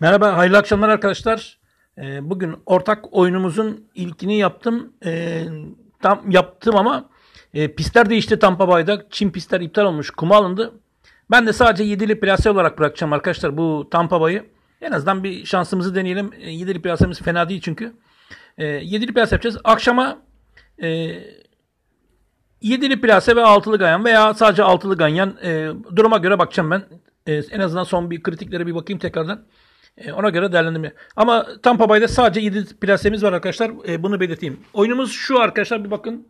Merhaba, hayırlı akşamlar arkadaşlar. Ee, bugün ortak oyunumuzun ilkini yaptım. Ee, tam yaptım ama e, pistler değişti Tampa Bay'da. Çin pistler iptal olmuş, kuma alındı. Ben de sadece yedili plase olarak bırakacağım arkadaşlar bu Tampa Bay'ı. En azından bir şansımızı deneyelim. E, yedili plasemiz fena değil çünkü. E, yedili plase yapacağız. Akşama yedili plase ve altılı ganyan veya sadece altılı ganyan duruma göre bakacağım ben. En azından son bir kritiklere bir bakayım tekrardan. E, ona göre değerlendirme. Ama Tampa Bay'da sadece 7 plasemiz var arkadaşlar. E, bunu belirteyim. Oyunumuz şu arkadaşlar bir bakın.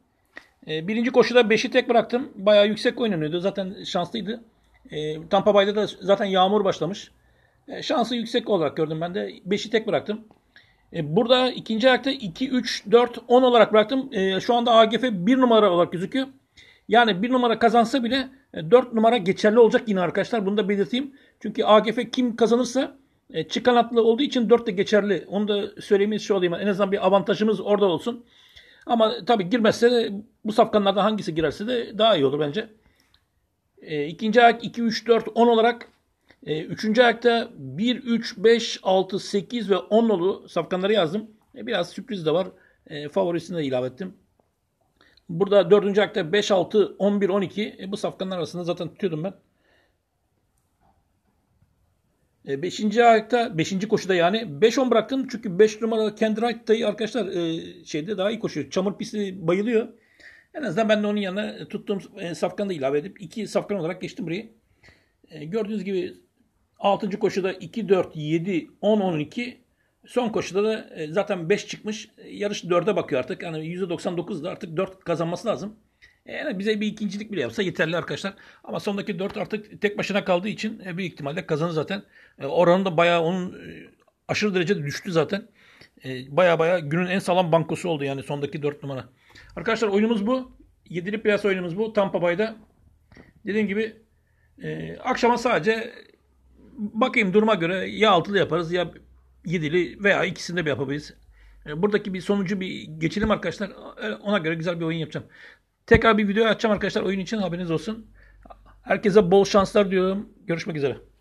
E, birinci koşuda 5'i tek bıraktım. Bayağı yüksek oynanıyordu. Zaten şanslıydı. E, Tampa Bay'da da zaten yağmur başlamış. E, şansı yüksek olarak gördüm ben de. 5'i tek bıraktım. E, burada ikinci ayakta 2, 3, 4, 10 olarak bıraktım. E, şu anda AGF 1 numara olarak gözüküyor. Yani 1 numara kazansa bile 4 e, numara geçerli olacak yine arkadaşlar. Bunu da belirteyim. Çünkü AGF kim kazanırsa e, çift kanatlı olduğu için 4 de geçerli. Onu da söylemeyiz şu şey olayım. En azından bir avantajımız orada olsun. Ama tabii girmezse de bu safkanlardan hangisi girerse de daha iyi olur bence. E, ikinci ayak 2, 3, 4, 10 olarak. E, üçüncü ayakta 1, 3, 5, 6, 8 ve 10 nolu safkanları yazdım. E, biraz sürpriz de var. E, favorisini de ilave ettim. Burada dördüncü ayakta 5, 6, 11, 12. E, bu safkanlar arasında zaten tutuyordum ben. E, beşinci ayakta, beşinci koşuda yani beş on bıraktım. Çünkü beş 5 numara Kendrait'tayı arkadaşlar e, şeyde daha iyi koşuyor. Çamur pisti bayılıyor. En azından ben de onun yanına tuttuğum e, safkanı da ilave edip iki safkan olarak geçtim burayı. E, gördüğünüz gibi altıncı koşuda 2 4 7 10 12 son koşuda da e, zaten 5 çıkmış. E, yarış 4'e bakıyor artık. Yani %99 da artık 4 kazanması lazım. Yani e, bize bir ikincilik bile yapsa yeterli arkadaşlar. Ama sondaki 4 artık tek başına kaldığı için e, büyük ihtimalle kazanı zaten. E, oranı da bayağı onun e, aşırı derecede düştü zaten. E, baya baya günün en sağlam bankosu oldu yani sondaki 4 numara. Arkadaşlar oyunumuz bu. Yedili piyasa oyunumuz bu. Tampa Bay'da. Dediğim gibi e, akşama sadece bakayım duruma göre ya altılı yaparız ya yedili veya ikisinde de yapabiliriz. Buradaki bir sonucu bir geçelim arkadaşlar. Ona göre güzel bir oyun yapacağım. Tekrar bir video açacağım arkadaşlar oyun için haberiniz olsun. Herkese bol şanslar diyorum. Görüşmek üzere.